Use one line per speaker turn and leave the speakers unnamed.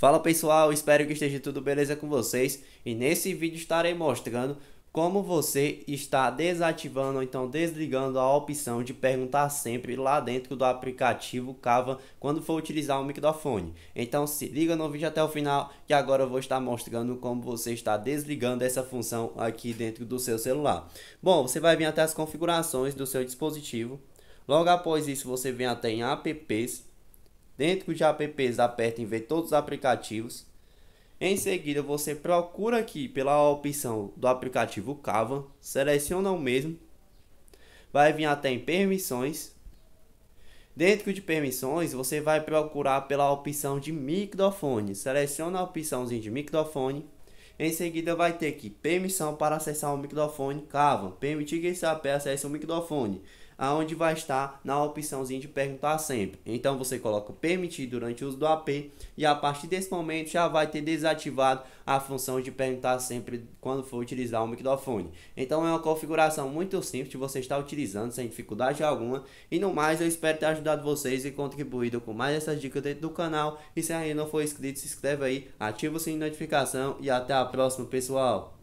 Fala pessoal, espero que esteja tudo beleza com vocês e nesse vídeo estarei mostrando como você está desativando ou então desligando a opção de perguntar sempre lá dentro do aplicativo Cava quando for utilizar o microfone. Então se liga no vídeo até o final que agora eu vou estar mostrando como você está desligando essa função aqui dentro do seu celular. Bom, você vai vir até as configurações do seu dispositivo. Logo após isso você vem até em apps dentro de apps, aperta em ver todos os aplicativos. Em seguida, você procura aqui pela opção do aplicativo Cava, seleciona o mesmo. Vai vir até em permissões. Dentro de permissões, você vai procurar pela opção de microfone. Seleciona a opçãozinha de microfone. Em seguida, vai ter aqui permissão para acessar o microfone Cava. Permitir que esse app acesse o microfone aonde vai estar na opçãozinha de perguntar sempre. Então você coloca permitir durante o uso do AP e a partir desse momento já vai ter desativado a função de perguntar sempre quando for utilizar o microfone. Então é uma configuração muito simples de você estar utilizando sem dificuldade alguma. E no mais, eu espero ter ajudado vocês e contribuído com mais essas dicas dentro do canal. E se ainda não for inscrito, se inscreve aí, ativa o sininho de notificação e até a próxima, pessoal!